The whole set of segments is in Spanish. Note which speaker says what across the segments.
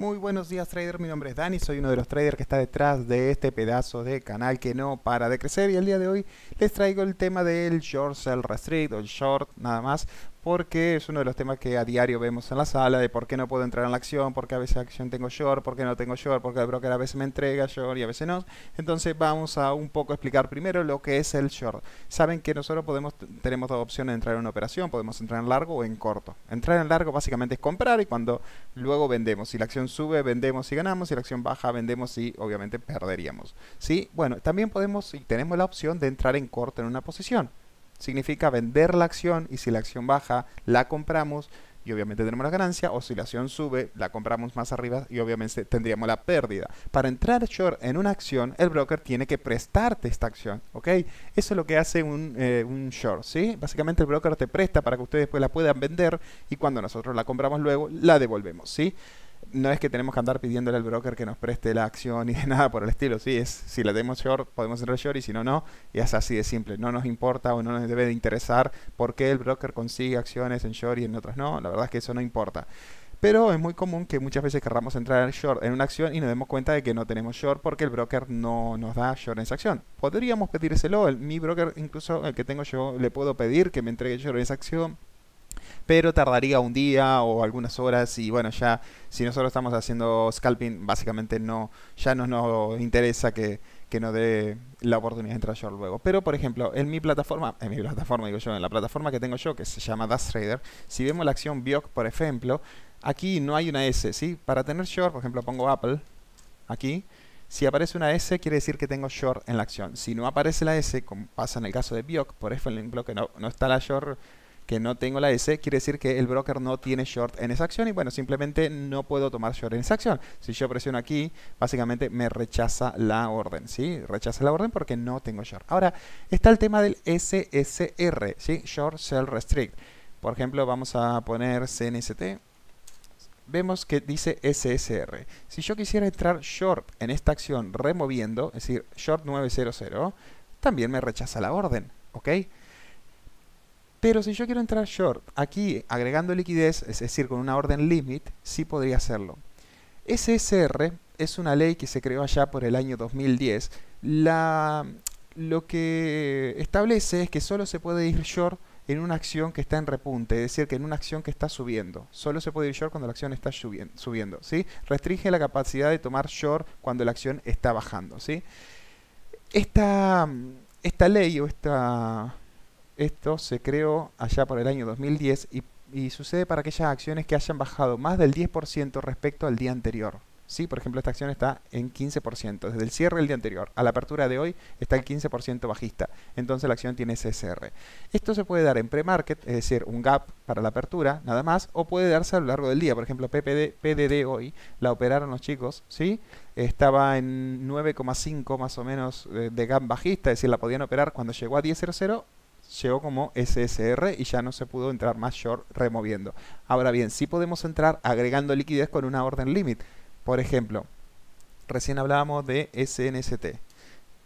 Speaker 1: Muy buenos días trader, mi nombre es Dani, soy uno de los traders que está detrás de este pedazo de canal que no para de crecer y el día de hoy les traigo el tema del short sell restrict o el short nada más porque es uno de los temas que a diario vemos en la sala, de por qué no puedo entrar en la acción, por qué a veces acción tengo short, por qué no tengo short, porque el broker a veces me entrega short y a veces no. Entonces vamos a un poco explicar primero lo que es el short. Saben que nosotros podemos tenemos dos opciones de entrar en una operación, podemos entrar en largo o en corto. Entrar en largo básicamente es comprar y cuando luego vendemos. Si la acción sube, vendemos y ganamos, si la acción baja, vendemos y obviamente perderíamos. ¿Sí? Bueno, también podemos y tenemos la opción de entrar en corto en una posición significa vender la acción y si la acción baja, la compramos y obviamente tenemos la ganancia, o si la acción sube, la compramos más arriba y obviamente tendríamos la pérdida. Para entrar short en una acción, el broker tiene que prestarte esta acción, ¿ok? Eso es lo que hace un, eh, short, ¿sí? Básicamente el broker te presta para que ustedes después la puedan vender y cuando nosotros la compramos luego, la devolvemos, ¿sí? no es que tenemos que andar pidiéndole al broker que nos preste la acción y de nada por el estilo. Sí, es si la tenemos short, podemos entrar short y si no, no. Y es así de simple. No nos importa o no nos debe de interesar por qué el broker consigue acciones en short y en otras no. La verdad es que eso no importa. Pero es muy común que muchas veces querramos entrar en short en una acción y nos demos cuenta de que no tenemos short porque el broker no nos da short en esa acción. Podríamos pedírselo, mi broker, incluso el que tengo yo, le puedo pedir que me entregue short en esa acción pero tardaría un día o algunas horas y bueno, ya si nosotros estamos haciendo scalping, básicamente no, ya no nos interesa que, que nos dé la oportunidad de entrar short luego. Pero, por ejemplo, en mi plataforma, en mi plataforma digo yo, en la plataforma que tengo yo, que se llama Das Trader, si vemos la acción BIOC, por ejemplo, aquí no hay una S, ¿sí? Para tener short, por ejemplo, pongo Apple, aquí, si aparece una S, quiere decir que tengo short en la acción. Si no aparece la S, como pasa en el caso de BIOC, por ejemplo, que no, no está la short que no tengo la S, quiere decir que el broker no tiene short en esa acción y bueno, simplemente no puedo tomar short en esa acción. Si yo presiono aquí, básicamente me rechaza la orden, ¿sí? Rechaza la orden porque no tengo short. Ahora, está el tema del SSR, ¿sí? Short Sell Restrict. Por ejemplo, vamos a poner CNST vemos que dice SSR. Si yo quisiera entrar short en esta acción removiendo, es decir, short 900, también me rechaza la orden, ¿ok? Pero si yo quiero entrar short aquí agregando liquidez, es decir, con una orden limit, sí podría hacerlo. SSR es una ley que se creó allá por el año 2010. lo que establece es que solo se puede ir short en una acción que está en repunte, es decir, que en una acción que está subiendo. Solo se puede ir short cuando la acción está subiendo, ¿sí? Restringe la capacidad de tomar short cuando la acción está bajando, ¿sí? esta ley o esta, esto se creó allá por el año 2010 y, sucede para aquellas acciones que hayan bajado más del 10% respecto al día anterior. ¿sí? Por ejemplo, esta acción está en 15%. Desde el cierre del día anterior a la apertura de hoy está el 15% bajista. Entonces la acción tiene CSR. Esto se puede dar en pre-market, es decir, un gap para la apertura, nada más, o puede darse a lo largo del día. Por ejemplo, PPD, PDD hoy la operaron los chicos, ¿sí? Estaba en 9,5 más o menos de, de, gap bajista, es decir, la podían operar cuando llegó a 10.00 llegó como SSR y ya no se pudo entrar más short removiendo. Ahora bien, sí podemos entrar agregando liquidez con una orden limit. Por ejemplo, recién hablábamos de SNST.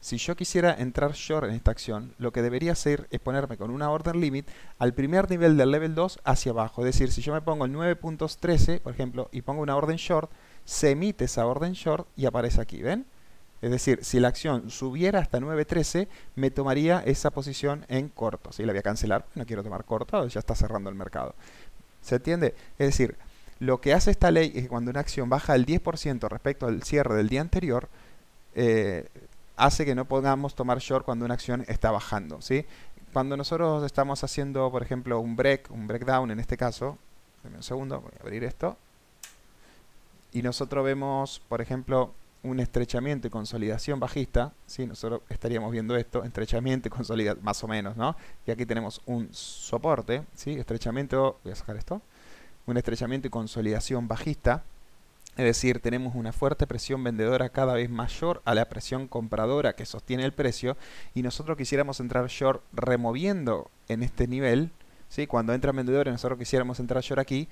Speaker 1: Si yo quisiera entrar short en esta acción, lo que debería hacer es ponerme con una orden limit al primer nivel del level 2 hacia abajo. Es decir, si yo me pongo el 9.13, por ejemplo, y pongo una orden short, se emite esa orden short y aparece aquí, ¿ven? Es decir, si la acción subiera hasta 9.13, me tomaría esa posición en corto. Si la voy a cancelar, pues no quiero tomar corto, ya está cerrando el mercado. ¿Se entiende? Es decir, lo que hace esta ley es que cuando una acción baja el 10% respecto al cierre del día anterior, eh, hace que no podamos tomar short cuando una acción está bajando. ¿sí? Cuando nosotros estamos haciendo, por ejemplo, un break, un breakdown en este caso, un segundo, voy a abrir esto, y nosotros vemos, por ejemplo, un estrechamiento y consolidación bajista, ¿sí? nosotros estaríamos viendo esto, estrechamiento y consolidación, más o menos, ¿no? Y aquí tenemos un soporte, ¿sí? Estrechamiento, voy a sacar esto, un estrechamiento y consolidación bajista, es decir, tenemos una fuerte presión vendedora cada vez mayor a la presión compradora que sostiene el precio y nosotros quisiéramos entrar short removiendo en este nivel, ¿sí? Cuando entran vendedores nosotros quisiéramos entrar short aquí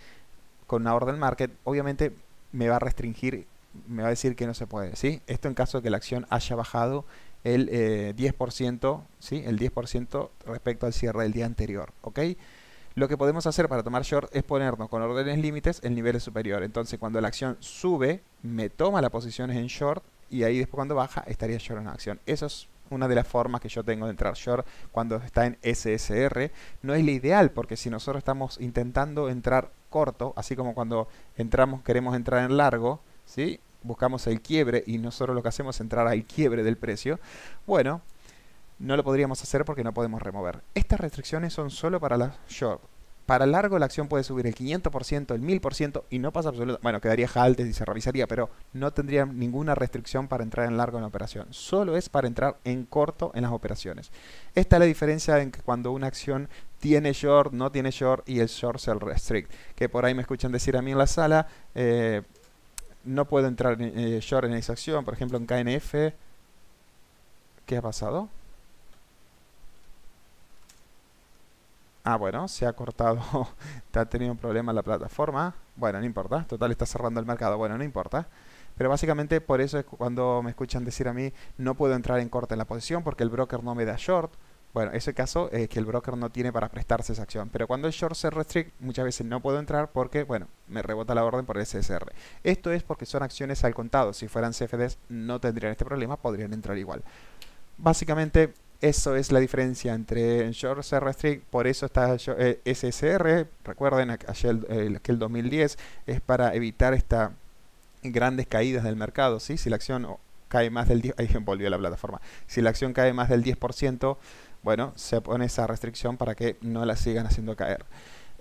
Speaker 1: con una orden market, obviamente me va a restringir me va a decir que no se puede, ¿sí? Esto en caso de que la acción haya bajado el 10%, eh, ¿sí? El 10% respecto al cierre del día anterior, ¿ok? Lo que podemos hacer para tomar short es ponernos con órdenes límites en nivel superior. Entonces, cuando la acción sube, me toma la posiciones en short y ahí después cuando baja estaría short en acción. Eso es una de las formas que yo tengo de entrar short cuando está en SSR. No es la ideal porque si nosotros estamos intentando entrar corto, así como cuando entramos queremos entrar en largo, ¿sí? buscamos el quiebre y nosotros lo que hacemos es entrar al quiebre del precio, bueno, no lo podríamos hacer porque no podemos remover. Estas restricciones son solo para las short. Para largo la acción puede subir el 500%, el 1000% y no pasa absolutamente... Bueno, quedaría haltes y se revisaría, pero no tendría ninguna restricción para entrar en largo en la operación. Solo es para entrar en corto en las operaciones. Esta es la diferencia en que cuando una acción tiene short, no tiene short y el short se restrict. Que por ahí me escuchan decir a mí en la sala, eh, no puedo entrar en eh, short eh, en esa acción, por ejemplo en KNF. ¿Qué ha pasado? Ah, bueno, se ha cortado, ha tenido un problema la plataforma. Bueno, no importa, total está cerrando el mercado, bueno, no importa. Pero básicamente por eso es cuando me escuchan decir a mí, no puedo entrar en corte en la posición porque el broker no me da short. Bueno, ese caso es que el broker no tiene para prestarse esa acción. Pero cuando el short se restrict, muchas veces no puedo entrar porque, bueno, me rebota la orden por el Esto es porque son acciones al contado. Si fueran CFDs no tendrían este problema, podrían entrar igual. Básicamente, eso es la diferencia entre short sell restrict, por eso está SSR. Eh, Recuerden, que el 2010 es para evitar estas grandes caídas del mercado. ¿sí? Si la acción oh, cae más del 10%, ahí volvió la plataforma. Si la acción cae más del 10%, bueno, se pone esa restricción para que no la sigan haciendo caer.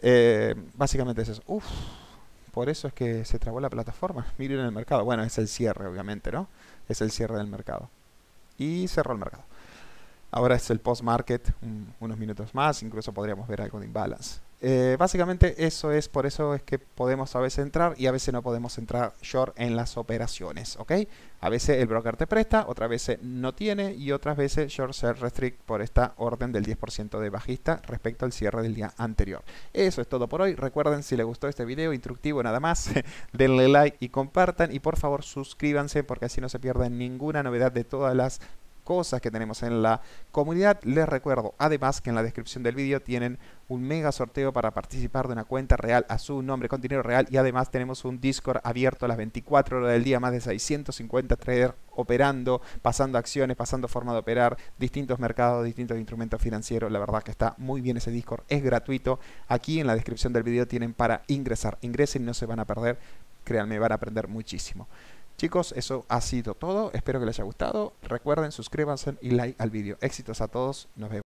Speaker 1: Eh, básicamente es eso. Uf, por eso es que se trabó la plataforma. Miren el mercado. Bueno, es el cierre, obviamente, ¿no? Es el cierre del mercado. Y cerró el mercado. Ahora es el post-market, unos minutos más. Incluso podríamos ver algo de imbalance. Eh, básicamente eso es, por eso es que podemos a veces entrar y a veces no podemos entrar short en las operaciones, ¿ok? A veces el broker te presta, otras veces no tiene y otras veces short se restrict por esta orden del 10% de bajista respecto al cierre del día anterior. Eso es todo por hoy. Recuerden, si les gustó este video instructivo nada más, denle like y compartan y por favor suscríbanse porque así no se pierdan ninguna novedad de todas las cosas que tenemos en la comunidad. Les recuerdo además que en la descripción del vídeo tienen un mega sorteo para participar de una cuenta real a su nombre con dinero real y además tenemos un Discord abierto a las 24 horas del día, más de 650 traders operando, pasando acciones, pasando forma de operar, distintos mercados, distintos instrumentos financieros. La verdad que está muy bien ese Discord, es gratuito. Aquí en la descripción del vídeo tienen para ingresar. Ingresen, y no se van a perder. Créanme, van a aprender muchísimo. Chicos, eso ha sido todo. Espero que les haya gustado. Recuerden, suscríbanse y like al video. Éxitos a todos. Nos vemos.